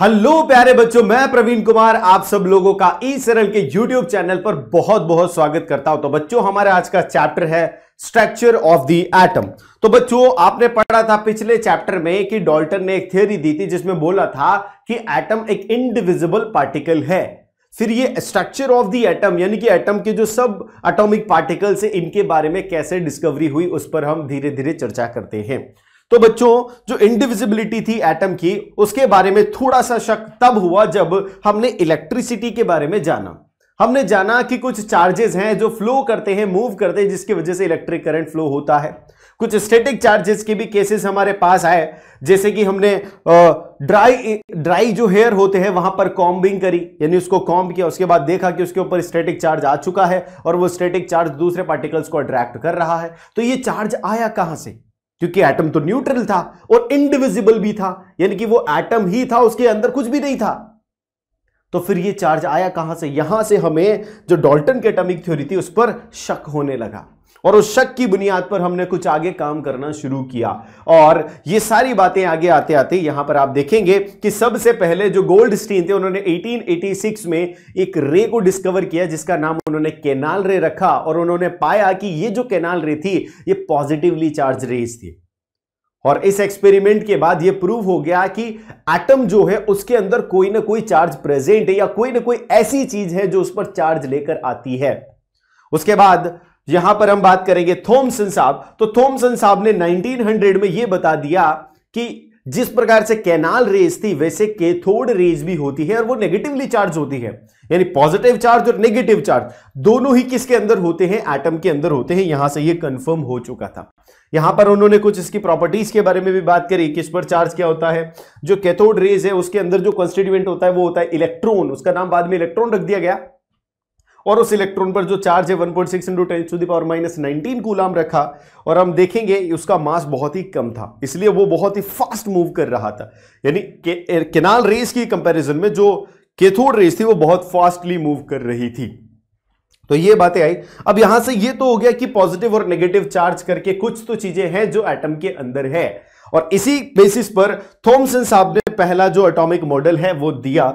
hello प्यारे बच्चों मैं प्रवीण कुमार आप सब लोगों का ई सरल के यूट्यूब चैनल पर बहुत बहुत स्वागत करता हूं तो बच्चों हमारा आज का चैप्टर है स्ट्रक्चर ऑफ द एटम तो बच्चों आपने पढ़ा था पिछले चैप्टर में कि डॉल्टन ने एक थ्योरी दी थी जिसमें बोला था कि एटम एक इंडिविजिबल पार्टिकल है फिर ये स्ट्रक्चर ऑफ दी एटम यानी कि एटम के जो सब एटॉमिक पार्टिकल्स है इनके बारे में कैसे डिस्कवरी हुई उस पर हम धीरे धीरे चर्चा करते हैं तो बच्चों जो इंडिविजिबिलिटी थी एटम की उसके बारे में थोड़ा सा शक तब हुआ जब हमने इलेक्ट्रिसिटी के बारे में जाना हमने जाना कि कुछ चार्जेस हैं जो फ्लो करते हैं मूव करते हैं जिसकी वजह से इलेक्ट्रिक करंट फ्लो होता है कुछ स्टैटिक चार्जेस के भी केसेस हमारे पास आए जैसे कि हमने ड्राई ड्राई जो हेयर होते हैं वहां पर कॉम्बिंग करी यानी उसको कॉम्ब किया उसके बाद देखा कि उसके ऊपर स्टैटिक चार्ज आ चुका है और वो स्टैटिक चार्ज दूसरे पार्टिकल्स को अट्रैक्ट कर रहा है तो ये चार्ज आया कहां से क्योंकि एटम तो न्यूट्रल था और इनडिविजिबल भी था यानी कि वो एटम ही था उसके अंदर कुछ भी नहीं था तो फिर ये चार्ज आया कहां से यहां से हमें जो डॉल्टन की एटॉमिक थ्योरी थी उस पर शक होने लगा और उस शक की बुनियाद पर हमने कुछ आगे काम करना शुरू किया और ये सारी बातें आगे आते आते यहां पर आप देखेंगे कि सबसे पहले जो गोल्ड स्टीन थे उन्होंने 1886 में एक रे को डिस्कवर किया जिसका नाम उन्होंने केनाल रे रखा और उन्होंने पाया कि ये जो केनाल रे थी ये पॉजिटिवली चार्ज रेज थी और इस एक्सपेरिमेंट के बाद यह प्रूव हो गया कि एटम जो है उसके अंदर कोई ना कोई चार्ज प्रेजेंट है या कोई ना कोई ऐसी चीज है जो उस पर चार्ज लेकर आती है उसके बाद यहां पर हम बात करेंगे थोमसन साहब तो थोमसन साहब ने 1900 में यह बता दिया कि जिस प्रकार से कैनाल रेज थी वैसे केथोड रेज भी होती है और वो नेगेटिवली चार्ज होती है यानी पॉजिटिव चार्ज और नेगेटिव चार्ज दोनों ही किसके अंदर होते हैं एटम के अंदर होते हैं यहां से ये कंफर्म हो चुका था यहां पर उन्होंने कुछ इसकी प्रॉपर्टीज के बारे में भी बात करी किस पर चार्ज क्या होता है जो कैथोड रेज है उसके अंदर जो कॉन्स्टिट्यूएंट होता है वो होता है इलेक्ट्रॉन उसका नाम बाद में इलेक्ट्रॉन रख दिया गया और उस इलेक्ट्रॉन पर जो चार्ज है one point six into ten to the power minus nineteen coulomb रखा और हम देखेंगे उसका मास बहुत ही कम था इसलिए वो बहुत ही फास्ट मूव कर रहा था यानी के, केनाल रेस की कंपेरिजन में जो केथोड रेस थी वो बहुत फास्टली मूव कर रही थी तो ये बातें आई अब यहां से ये तो हो गया कि पॉजिटिव और नेगेटिव चार्ज करके कुछ तो चीजें हैं जो एटम के अंदर है और इसी बेसिस पर थॉमसन साहब ने पहला जो एटॉमिक मॉडल है वो दिया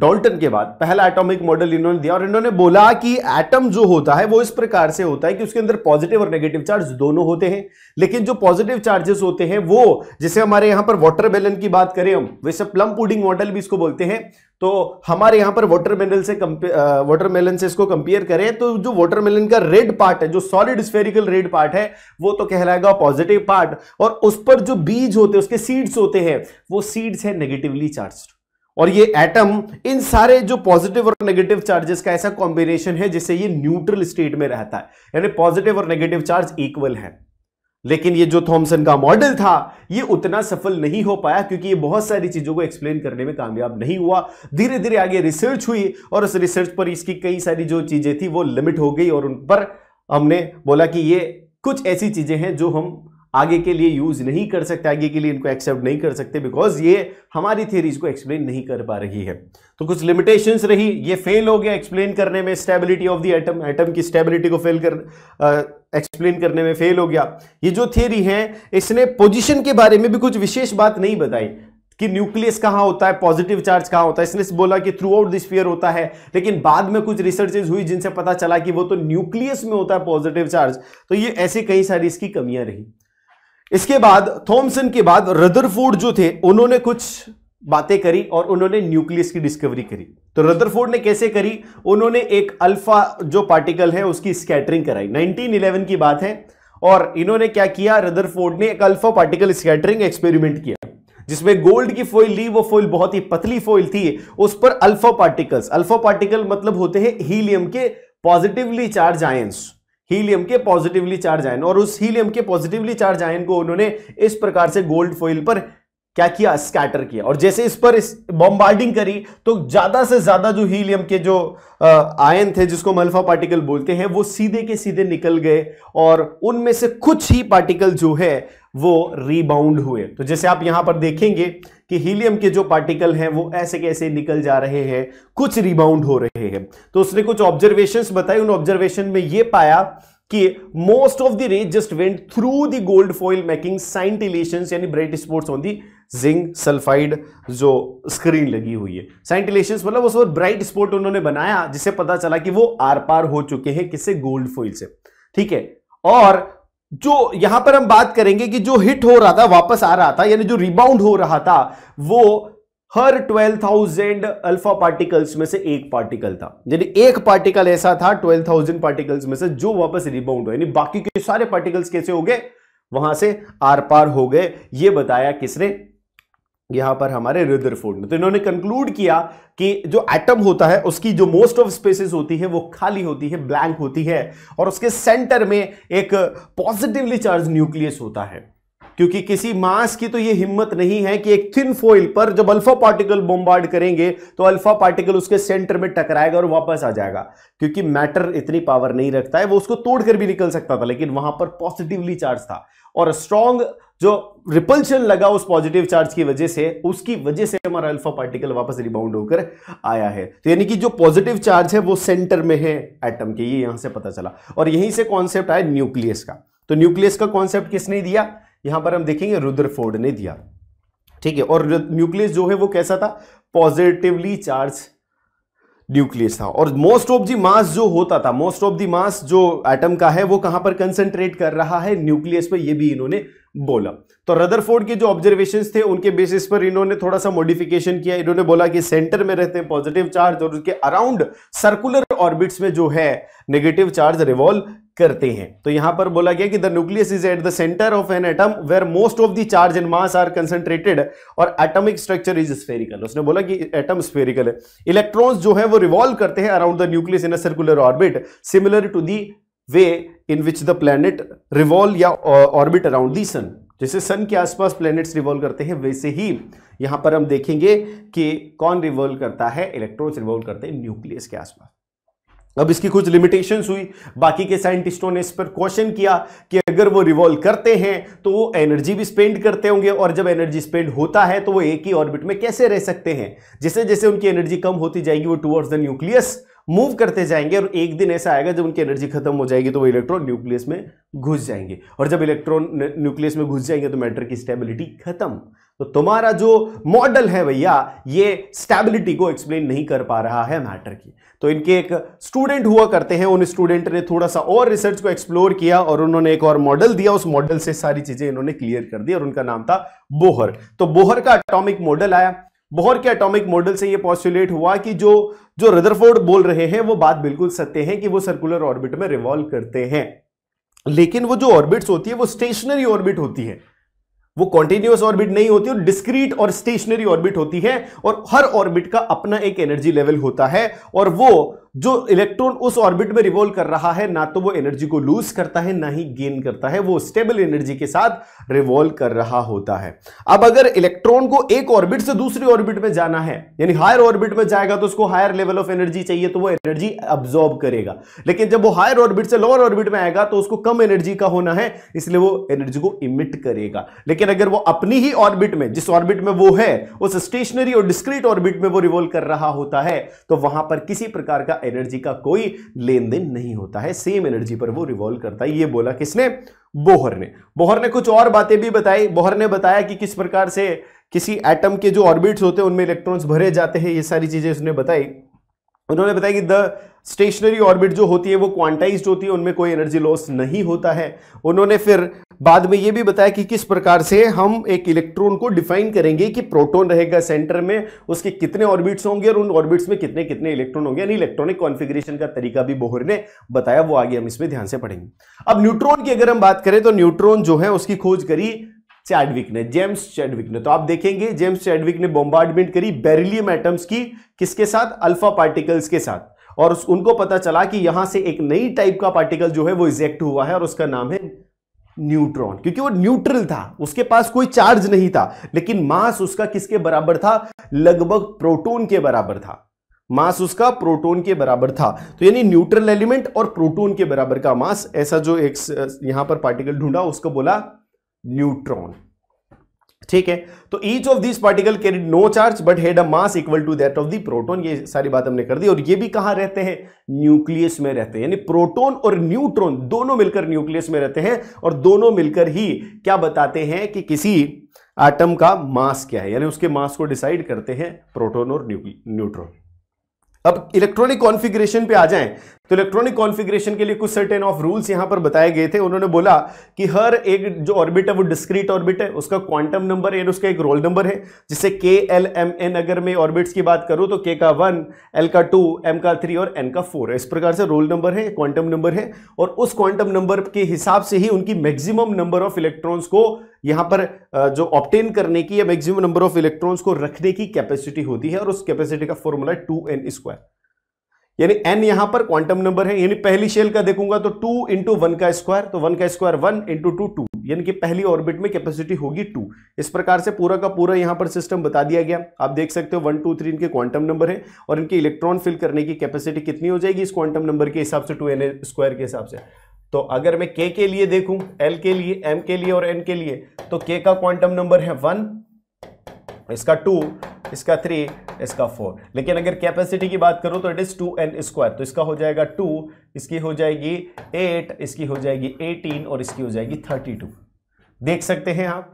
डॉल्टन के बाद पहला एटॉमिक मॉडल इन्होंने दिया और इन्होंने बोला कि एटम जो होता है वो इस प्रकार से होता है कि उसके अंदर पॉजिटिव और नेगेटिव चार्ज दोनों होते हैं लेकिन जो पॉजिटिव चार्जेस होते हैं वो जैसे हमारे यहां पर बेलन की बात करें हम वैसे प्लम पुडिंग मॉडल भी इसको बोलते हैं तो हमारे यहां पर वाटरमेलन से वाटरमेलन से इसको कंपेयर करें तो जो वाटरमेलन का रेड पार्ट है जो सॉलिड स्फेरिकल रेड पार्ट है वो तो कहलाएगा पॉजिटिव पार्ट और उस पर जो बीज होते हैं उसके सीड्स होते हैं वो सीड्स है नेगेटिवली चार्ज्ड और ये एटम इन सारे जो पॉजिटिव और नेगेटिव चार्जेस का ऐसा कॉम्बिनेशन है जिससे ये न्यूट्रल स्टेट में रहता है यानी पॉजिटिव और नेगेटिव चार्ज इक्वल है लेकिन ये जो थॉमसन का मॉडल था ये उतना सफल नहीं हो पाया क्योंकि ये बहुत सारी चीज़ों को एक्सप्लेन करने में कामयाब नहीं हुआ धीरे धीरे आगे रिसर्च हुई और उस रिसर्च पर इसकी कई सारी जो चीज़ें थी वो लिमिट हो गई और उन पर हमने बोला कि ये कुछ ऐसी चीज़ें हैं जो हम आगे के लिए यूज़ नहीं कर सकते आगे के लिए इनको एक्सेप्ट नहीं कर सकते बिकॉज ये हमारी थियरीज को एक्सप्लेन नहीं कर पा रही है तो कुछ लिमिटेशंस रही ये फेल हो गया एक्सप्लेन करने में stability of the atom atom की स्टेबिलिटी को फेल कर एक्सप्लेन करने में फेल हो गया ये जो थियरी है इसने पोजिशन के बारे में भी कुछ विशेष बात नहीं बताई कि न्यूक्लियस कहाँ होता है पॉजिटिव चार्ज कहाँ होता है इसने बोला कि थ्रू आउट दिसफियर होता है लेकिन बाद में कुछ रिसर्चेज हुई जिनसे पता चला कि वो तो न्यूक्लियस में होता है पॉजिटिव चार्ज तो ये ऐसी कई सारी इसकी कमियां रही इसके बाद थॉमसन के बाद रदरफोर्ड जो थे उन्होंने कुछ बातें करी और उन्होंने न्यूक्लियस की डिस्कवरी करी तो रदरफोर्ड ने कैसे करी उन्होंने एक अल्फा जो पार्टिकल है उसकी स्कैटरिंग कराई 1911 की बात है और इन्होंने क्या किया रदरफोर्ड ने एक अल्फा पार्टिकल स्कैटरिंग एक्सपेरिमेंट किया जिसमें गोल्ड की फॉइल ली वो फॉइल बहुत ही पतली फॉइल थी उस पर अल्फा पार्टिकल्स अल्फा पार्टिकल मतलब होते हैं हीलियम के पॉजिटिवली चार्ज आयंस हीलियम के पॉजिटिवली चार्ज आयन और उस हीलियम के पॉजिटिवली चार्ज आयन को उन्होंने इस प्रकार से गोल्ड फॉइल पर क्या किया स्कैटर किया और जैसे इस पर इस बॉम्बार्डिंग करी तो ज्यादा से ज्यादा जो हीलियम के जो आयन थे जिसको हम अल्फा पार्टिकल बोलते हैं वो सीधे के सीधे निकल गए और उनमें से कुछ ही पार्टिकल जो है वो रीबाउंड हुए तो जैसे आप यहां पर देखेंगे कि हीलियम के जो पार्टिकल हैं वो ऐसे कैसे निकल जा रहे हैं कुछ रीबाउंड हो रहे हैं तो उसने कुछ ऑब्जर्वेशंस बताई उन ऑब्जर्वेशन में ये पाया कि most of the rays just went through the gold foil making scintillation यानी bright spots on the zinc sulphide जो स्क्रीन लगी हुई है साइंटिलेशन मतलब उस पर ब्राइट स्पॉट उन्होंने बनाया जिससे पता चला कि वो आर पार हो चुके हैं किसे गोल्ड फॉइल से ठीक है और जो यहां पर हम बात करेंगे कि जो हिट हो रहा था वापस आ रहा था यानी जो रिबाउंड हो रहा था वो हर 12,000 अल्फा पार्टिकल्स में से एक पार्टिकल था यानी एक पार्टिकल ऐसा था 12,000 पार्टिकल्स में से जो वापस रिबाउंड हो यानी बाकी के सारे पार्टिकल्स कैसे हो गए वहां से आर पार हो गए ये बताया किसने यहां पर हमारे रिदरफोर्ड ने तो इन्होंने कंक्लूड किया कि जो एटम होता है उसकी जो मोस्ट ऑफ स्पेसेस होती है वो खाली होती है ब्लैंक होती है और उसके सेंटर में एक पॉजिटिवली चार्ज न्यूक्लियस होता है क्योंकि किसी मास की तो ये हिम्मत नहीं है कि एक थिन फोइल पर जब अल्फा पार्टिकल बॉम्बार्ड करेंगे तो अल्फा पार्टिकल उसके सेंटर में टकराएगा और वापस आ जाएगा क्योंकि मैटर इतनी पावर नहीं रखता है वो उसको तोड़कर भी निकल सकता था लेकिन वहां पर पॉजिटिवली चार्ज था और स्ट्रॉन्ग जो रिपल्शन लगा उस पॉजिटिव चार्ज की वजह से उसकी वजह से हमारा अल्फा पार्टिकल वापस रिबाउंड होकर आया है तो यानी कि जो पॉजिटिव चार्ज है वो सेंटर में है एटम के ये यहां से पता चला और यहीं से कॉन्सेप्ट आया न्यूक्लियस का तो न्यूक्लियस का कॉन्सेप्ट किसने दिया यहां पर हम देखेंगे रुद्रफोर्ड ने दिया ठीक है और न्यूक्लियस जो है वो कैसा था पॉजिटिवली चार्ज न्यूक्लियस था और मोस्ट ऑफ दी मास जो होता था मोस्ट ऑफ दी मास जो एटम का है वो कहां पर कंसंट्रेट कर रहा है न्यूक्लियस पर ये भी इन्होंने बोला तो रदरफोर्ड के जो ऑब्जर्वेशन थे उनके बेसिस पर इन्होंने थोड़ा सा मॉडिफिकेशन किया इन्होंने बोला कि सेंटर में रहते हैं पॉजिटिव चार्ज और उसके अराउंड सर्कुलर ऑर्बिट्स में जो है नेगेटिव चार्ज रिवॉल्व करते हैं तो यहां पर बोला गया कि the nucleus is at the centre of an atom where most of the charge and mass are concentrated और एटॉमिक स्ट्रक्चर इज स्फेरिकल उसने बोला कि एटम स्फेरिकल है इलेक्ट्रॉन्स जो है वो रिवॉल्व करते हैं around the nucleus in a circular orbit similar to the way in which the planet revolve या ऑर्बिट अराउंड दी सन जैसे सन के आसपास प्लैनेट्स रिवॉल्व करते हैं वैसे ही यहां पर हम देखेंगे कि कौन रिवॉल्व करता है इलेक्ट्रॉन्स रिवॉल्व करते हैं न्यूक्लियस के आसपास अब इसकी कुछ लिमिटेशंस हुई बाकी के साइंटिस्टों ने इस पर क्वेश्चन किया कि अगर वो रिवॉल्व करते हैं तो वो एनर्जी भी स्पेंड करते होंगे और जब एनर्जी स्पेंड होता है तो वो एक ही ऑर्बिट में कैसे रह सकते हैं जैसे जैसे उनकी एनर्जी कम होती जाएगी वो टुवर्ड्स द न्यूक्लियस मूव करते जाएंगे और एक दिन ऐसा आएगा जब उनकी एनर्जी खत्म हो जाएगी तो वो इलेक्ट्रॉन न्यूक्लियस में घुस जाएंगे और जब इलेक्ट्रॉन न्यूक्लियस में घुस जाएंगे तो मैटर की स्टेबिलिटी खत्म तो तुम्हारा जो मॉडल है भैया ये स्टेबिलिटी को एक्सप्लेन नहीं कर पा रहा है मैटर की तो इनके एक स्टूडेंट हुआ करते हैं उन स्टूडेंट ने थोड़ा सा और रिसर्च को एक्सप्लोर किया और उन्होंने एक और मॉडल दिया उस मॉडल से सारी चीजें इन्होंने क्लियर कर दी और उनका नाम था बोहर तो बोहर का अटोमिक मॉडल आया बोहर के अटोमिक मॉडल से यह पॉस्टुलेट हुआ कि जो जो रदरफोर्ड बोल रहे हैं वो बात बिल्कुल सत्य है कि वो सर्कुलर ऑर्बिट में रिवॉल्व करते हैं लेकिन वो जो ऑर्बिट्स होती है वो स्टेशनरी ऑर्बिट होती है वो कॉन्टिन्यूस ऑर्बिट नहीं होती और डिस्क्रीट और स्टेशनरी ऑर्बिट होती है और हर ऑर्बिट का अपना एक एनर्जी लेवल होता है और वो जो इलेक्ट्रॉन उस ऑर्बिट में रिवॉल्व कर रहा है ना तो वो एनर्जी को लूज करता है ना ही गेन करता है वो स्टेबल एनर्जी के साथ रिवॉल्व कर रहा होता है अब अगर इलेक्ट्रॉन को एक ऑर्बिट से दूसरी ऑर्बिट में जाना है यानी हायर ऑर्बिट में जाएगा तो उसको हायर लेवल ऑफ एनर्जी चाहिए तो वो एनर्जी अब्जॉर्ब करेगा लेकिन जब वो हायर ऑर्बिट से लोअर ऑर्बिट में आएगा तो उसको कम एनर्जी का होना है इसलिए वो एनर्जी को इमिट करेगा लेकिन अगर वो अपनी ही ऑर्बिट में जिस ऑर्बिट में वो है उस स्टेशनरी और डिस्क्रीट ऑर्बिट में वो रिवॉल्व कर रहा होता है तो वहां पर किसी प्रकार का एनर्जी का कोई लेन देन नहीं होता है सेम एनर्जी पर वो रिवॉल्व करता है ये बोला किसने बोहर ने बोहर ने कुछ और बातें भी बताई बोहर ने बताया कि किस प्रकार से किसी एटम के जो ऑर्बिट्स होते हैं उनमें इलेक्ट्रॉन्स भरे जाते हैं ये सारी चीजें उसने बताई उन्होंने बताया कि द स्टेशनरी ऑर्बिट जो होती है वो क्वांटाइज्ड होती है उनमें कोई एनर्जी लॉस नहीं होता है उन्होंने फिर बाद में ये भी बताया कि किस प्रकार से हम एक इलेक्ट्रॉन को डिफाइन करेंगे कि प्रोटॉन रहेगा सेंटर में उसके कितने ऑर्बिट्स होंगे और उन ऑर्बिट्स में कितने कितने इलेक्ट्रॉन होंगे यानी इलेक्ट्रॉनिक कॉन्फिग्रेशन का तरीका भी बोहर ने बताया वो आगे हम इसमें ध्यान से पढ़ेंगे अब न्यूट्रॉन की अगर हम बात करें तो न्यूट्रॉन जो है उसकी खोज करी चैडविक ने जेम्स चैडविक ने तो आप देखेंगे जेम्स चैडविक ने बॉम्बार्डमेंट करी बेरिलियम एटम्स की किसके साथ अल्फा पार्टिकल्स के साथ और उनको पता चला कि यहां से एक नई टाइप का पार्टिकल जो है वो इजेक्ट हुआ है और उसका नाम है न्यूट्रॉन क्योंकि वो न्यूट्रल था उसके पास कोई चार्ज नहीं था लेकिन मास उसका किसके बराबर था लगभग प्रोटोन के बराबर था मास उसका प्रोटोन के बराबर था तो यानी न्यूट्रल एलिमेंट और प्रोटोन के बराबर का मास ऐसा जो एक यहां पर पार्टिकल ढूंढा उसको बोला न्यूट्रॉन ठीक है तो each of this particle carry no charge but had a mass equal to that of the proton ये सारी बात हमने कर दी और ये भी कहां रहते हैं न्यूक्लियस में रहते हैं यानी प्रोटोन और न्यूट्रॉन दोनों मिलकर न्यूक्लियस में रहते हैं और दोनों मिलकर ही क्या बताते हैं कि किसी आटम का मास क्या है यानी उसके मास को डिसाइड करते हैं प्रोटोन और न्यूट्रॉन अब इलेक्ट्रॉनिक कॉन्फिग्रेशन पे आ जाएं तो इलेक्ट्रॉनिक कॉन्फ़िगरेशन के लिए कुछ सर्टेन ऑफ रूल्स यहां पर बताए गए थे उन्होंने बोला कि हर एक जो ऑर्बिट है वो डिस्क्रीट ऑर्बिट है उसका क्वांटम नंबर एंड उसका एक रोल नंबर है जिससे के एल एम एन अगर मैं ऑर्बिट्स की बात करूं तो के का वन एल का टू एम का थ्री और एन का फोर इस प्रकार से रोल नंबर है क्वांटम नंबर है और उस क्वांटम नंबर के हिसाब से ही उनकी मैक्सिमम नंबर ऑफ इलेक्ट्रॉन्स को यहां पर जो ऑप्टेन करने की या मैक्सिमम नंबर ऑफ इलेक्ट्रॉन्स को रखने की कैपेसिटी होती है और उस कैपेसिटी का फॉर्मूला टू एन स्क्वायर यानी एन यहां पर क्वांटम नंबर है यानी पहली शेल का देखूंगा तो टू इंटू वन का स्क्वायर तो वन का square one into two two यानी कि पहली ऑर्बिट में कैपेसिटी होगी टू इस प्रकार से पूरा का पूरा यहां पर सिस्टम बता दिया गया आप देख सकते हो वन टू थ्री इनके क्वांटम नंबर है और इनके इलेक्ट्रॉन फिल करने की कैपेसिटी कितनी हो जाएगी इस क्वांटम नंबर के हिसाब से टू एन स्क्वायर के हिसाब से तो अगर मैं के के लिए देखूं एल के लिए एम के लिए और एन के लिए तो के का क्वांटम नंबर है वन इसका टू इसका थ्री इसका फोर लेकिन अगर कैपेसिटी की बात करो तो it is two N square तो इसका हो जाएगा टू इसकी हो जाएगी एट इसकी हो जाएगी एटीन और इसकी हो जाएगी थर्टी टू देख सकते हैं आप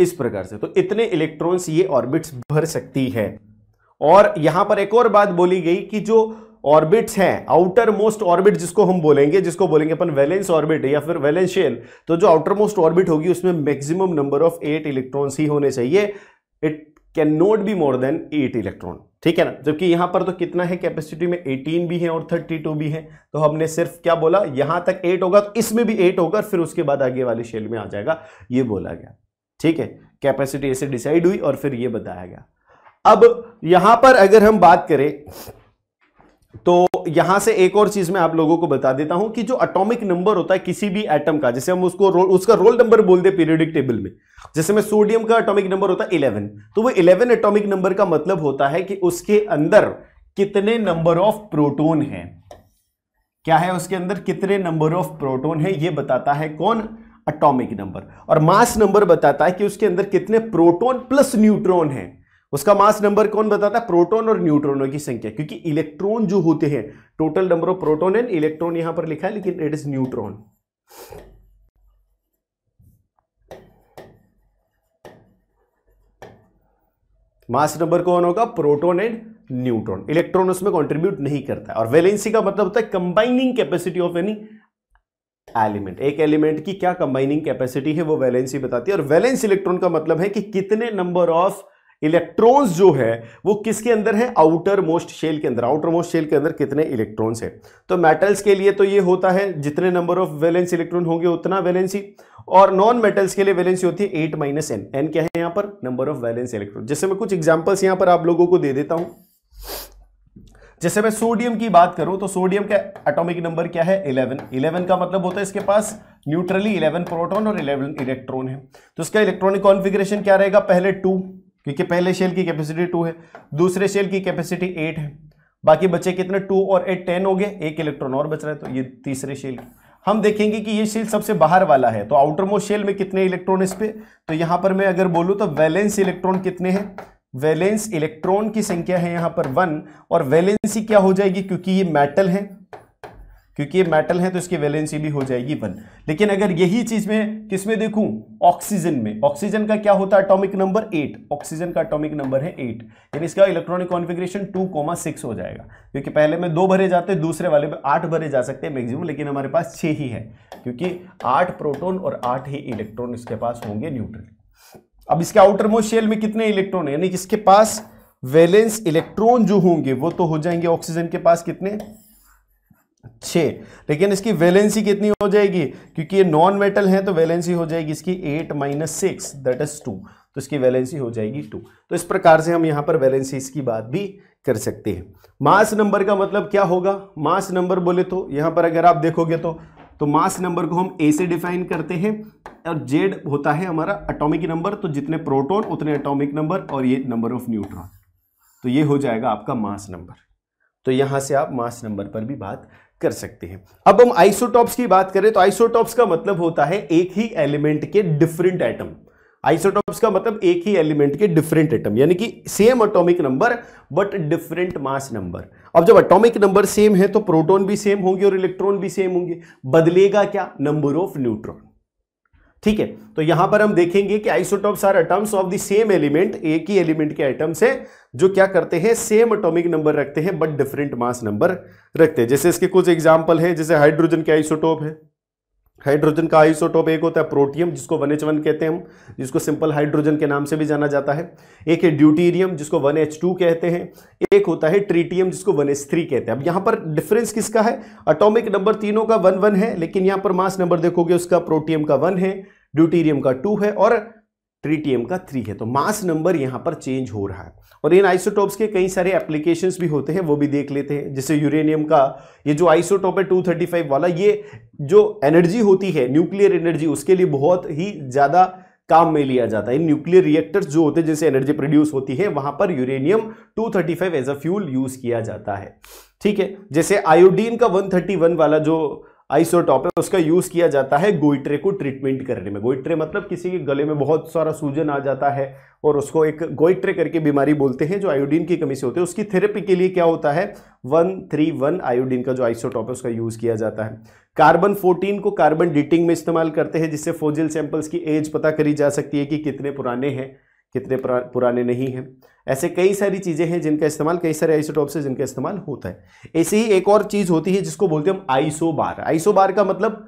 इस प्रकार से तो इतने इलेक्ट्रॉन्स ये ऑर्बिट्स भर सकती है और यहां पर एक और बात बोली गई कि जो ऑर्बिट्स हैं आउटर मोस्ट ऑर्बिट जिसको हम बोलेंगे जिसको बोलेंगे अपन वैलेंस ऑर्बिट या फिर वैलेंस शेल तो जो आउटर मोस्ट ऑर्बिट होगी उसमें maximum number of eight electrons ही होने चाहिए it can not be more than eight electron ठीक है ना जबकि यहां पर तो कितना है कैपेसिटी में 18 भी है और 32 भी है तो हमने सिर्फ क्या बोला यहां तक 8 होगा तो इसमें भी 8 होगा फिर उसके बाद आगे वाले शेल में आ जाएगा ये बोला गया ठीक है कैपेसिटी ऐसे डिसाइड हुई और फिर ये बताया गया अब यहां पर अगर हम बात करें तो यहां से एक और चीज मैं आप लोगों को बता देता हूं कि जो अटोमिक नंबर होता है किसी भी एटम का जैसे हम उसको रो, उसका रोल नंबर बोल दे पीरियडिक टेबल में जैसे में सोडियम का अटोमिक नंबर होता है 11 तो वो 11 अटोमिक नंबर का मतलब होता है कि उसके अंदर कितने नंबर ऑफ प्रोटोन है क्या है उसके अंदर कितने नंबर ऑफ प्रोटोन है यह बताता है कौन अटोमिक नंबर और मास नंबर बताता है कि उसके अंदर कितने प्रोटोन प्लस न्यूट्रॉन है उसका मास नंबर कौन बताता है प्रोटोन और न्यूट्रॉनों की संख्या क्योंकि इलेक्ट्रॉन जो होते हैं total number of proton and electron यहां पर लिखा है लेकिन it is neutron mass number कौन होगा प्रोटोन एंड न्यूट्रॉन इलेक्ट्रॉन उसमें कंट्रीब्यूट नहीं करता है और वैलेंसी का मतलब होता है combining capacity of any element एक एलिमेंट की क्या कंबाइनिंग कैपेसिटी है वो वैलेंसी बताती है और वैलेंस इलेक्ट्रॉन का मतलब है कि कितने नंबर ऑफ इलेक्ट्रॉन्स जो है वो किसके अंदर है आउटर मोस्ट शेल के अंदर आउटर मोस्ट शेल के अंदर कितने इलेक्ट्रॉन्स हैं तो मेटल्स के लिए तो ये होता है जितने नंबर ऑफ वैलेंस इलेक्ट्रॉन होंगे उतना वैलेंसी और नॉन मेटल्स के लिए वैलेंसी होती है एट माइनस एन एन क्या है यहां पर नंबर ऑफ वैलेंस इलेक्ट्रॉन जैसे मैं कुछ एग्जाम्पल्स यहां पर आप लोगों को दे देता हूं जैसे मैं सोडियम की बात करूं तो सोडियम का एटॉमिक नंबर क्या है 11 11 का मतलब होता है इसके पास न्यूट्रली 11 प्रोटॉन और 11 इलेक्ट्रॉन है तो इसका इलेक्ट्रॉनिक कॉन्फ़िगरेशन क्या रहेगा पहले टू क्योंकि पहले शेल की कैपेसिटी टू है दूसरे शेल की कैपेसिटी एट है बाकी बचे कितने टू और एट टेन हो गए एक इलेक्ट्रॉन और बच रहा है तो ये तीसरे शेल हम देखेंगे कि ये शेल सबसे बाहर वाला है तो आउटर मोस्ट शेल में कितने इलेक्ट्रॉन इस पे तो यहाँ पर मैं अगर बोलूँ तो वैलेंस इलेक्ट्रॉन कितने हैं वैलेंस इलेक्ट्रॉन की संख्या है यहाँ पर वन और वैलेंसी क्या हो जाएगी क्योंकि ये मेटल है क्योंकि ये मेटल है तो इसकी वैलेंसी भी हो जाएगी वन लेकिन अगर यही चीज में किस में देखूं ऑक्सीजन में ऑक्सीजन का क्या होता है अटोमिक नंबर एट ऑक्सीजन का अटोमिक नंबर है एट यानी इसका electronic configuration two comma six हो जाएगा क्योंकि पहले में दो भरे जाते दूसरे वाले में आठ भरे जा सकते हैं मैक्सिमम लेकिन हमारे पास छः ही है क्योंकि आठ प्रोटोन और आठ ही इलेक्ट्रॉन इसके पास होंगे न्यूट्रल अब इसके आउटर मोशियल में कितने इलेक्ट्रॉन है यानी कि इसके पास वैलेंस इलेक्ट्रॉन जो होंगे वो तो हो जाएंगे ऑक्सीजन के पास कितने छः लेकिन इसकी वैलेंसी कितनी हो जाएगी क्योंकि ये नॉन मेटल है तो वैलेंसी हो जाएगी इसकी eight minus six that is two तो इसकी वैलेंसी हो जाएगी टू तो इस प्रकार से हम यहाँ पर वैलेंसी इसकी बात भी कर सकते हैं मास नंबर का मतलब क्या होगा मास नंबर बोले तो यहाँ पर अगर आप देखोगे तो तो मास नंबर को हम ए से डिफाइन करते हैं और जेड होता है हमारा अटोमिक नंबर तो जितने प्रोटोन उतने अटोमिक नंबर और ये नंबर ऑफ न्यूट्रॉन तो ये हो जाएगा आपका मास नंबर तो यहां से आप मास नंबर पर भी बात कर सकते हैं अब हम आइसोटॉप्स की बात करें तो आइसोटॉप्स का मतलब होता है एक ही एलिमेंट के डिफरेंट एटम आइसोटॉप्स का मतलब एक ही एलिमेंट के डिफरेंट एटम यानी कि same atomic number but different mass number अब जब अटोमिक नंबर सेम है तो प्रोटोन भी सेम होंगे और इलेक्ट्रॉन भी सेम होंगे बदलेगा क्या नंबर ऑफ न्यूट्रॉन ठीक है तो यहां पर हम देखेंगे कि isotopes are atoms of the same element एक ही एलिमेंट के आइटम्स है जो क्या करते हैं सेम एटॉमिक नंबर रखते हैं बट डिफरेंट मास नंबर रखते हैं जैसे इसके कुछ एग्जाम्पल है जैसे हाइड्रोजन के आइसोटॉप है हाइड्रोजन का आइसोटोप एक होता है प्रोटियम जिसको वन एच वन कहते हैं हम जिसको सिंपल हाइड्रोजन के नाम से भी जाना जाता है एक है ड्यूटीरियम जिसको वन एच टू कहते हैं एक होता है ट्रीटियम जिसको वन एच थ्री कहते हैं अब यहाँ पर डिफरेंस किसका है अटोमिक नंबर तीनों का वन वन है लेकिन यहाँ पर मास नंबर देखोगे उसका प्रोटियम का वन है ड्यूटीरियम का टू है और ट्रीटीएम का थ्री है तो मास नंबर यहाँ पर चेंज हो रहा है और इन आइसोटोप्स के कई सारे एप्लीकेशंस भी होते हैं वो भी देख लेते हैं जैसे यूरेनियम का ये जो आइसोटोप है 235 वाला ये जो एनर्जी होती है न्यूक्लियर एनर्जी उसके लिए बहुत ही ज़्यादा काम में लिया जाता है न्यूक्लियर रिएक्टर्स जो होते हैं जिनसे एनर्जी प्रोड्यूस होती है वहां पर uranium five as a fuel use किया जाता है ठीक है जैसे आयोडीन का वन वाला जो आइसोटॉप है उसका यूज किया जाता है गोइट्रे को ट्रीटमेंट करने में गोइट्रे मतलब किसी के गले में बहुत सारा सूजन आ जाता है और उसको एक गोइट्रे करके बीमारी बोलते हैं जो आयोडीन की कमी से होती है उसकी थेरेपी के लिए क्या होता है वन थ्री वन आयोडीन का जो आइसोटॉप है उसका यूज किया जाता है कार्बन 14 को कार्बन डिटिंग में इस्तेमाल करते हैं जिससे फोजिल सैंपल्स की एज पता करी जा सकती है कि कितने पुराने हैं कितने पुराने नहीं हैं ऐसे कई सारी चीज़ें हैं जिनका इस्तेमाल कई सारे आइसोटॉप्स है जिनका इस्तेमाल होता है ऐसे ही एक और चीज़ होती है जिसको बोलते हैं हम आइसो बार आइसो बार का मतलब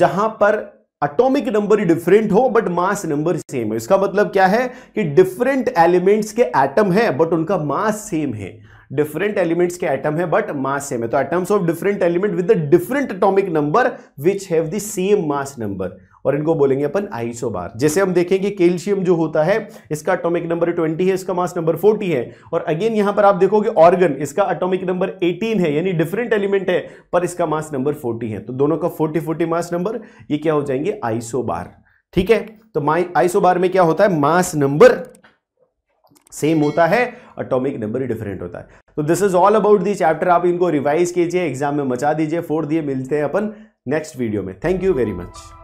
जहां पर अटोमिक नंबर डिफरेंट हो बट मास नंबर सेम है इसका मतलब क्या है कि डिफरेंट एलिमेंट्स के एटम है बट उनका मास सेम है डिफरेंट एलिमेंट्स के एटम है बट मास सेम है तो atoms of different element with the different atomic number which have the same mass number और इनको बोलेंगे अपन आइसोबार जैसे हम देखें कि कैल्शियम जो होता है इसका अटोमिक नंबर ट्वेंटी है इसका मास नंबर फोर्टी है और अगेन यहां पर आप देखोगे ऑर्गन इसका अटोमिक नंबर एटीन है यानी डिफरेंट एलिमेंट है पर इसका मास नंबर फोर्टी है तो दोनों का फोर्टी फोर्टी मास नंबर ये क्या हो जाएंगे आइसोबार ठीक है तो आइसोबार में क्या होता है मास नंबर सेम होता है अटोमिक नंबर डिफरेंट होता है तो this is all about the chapter आप इनको रिवाइज कीजिए एग्जाम में मचा दीजिए फोड़ दिए मिलते हैं अपन नेक्स्ट वीडियो में थैंक यू वेरी मच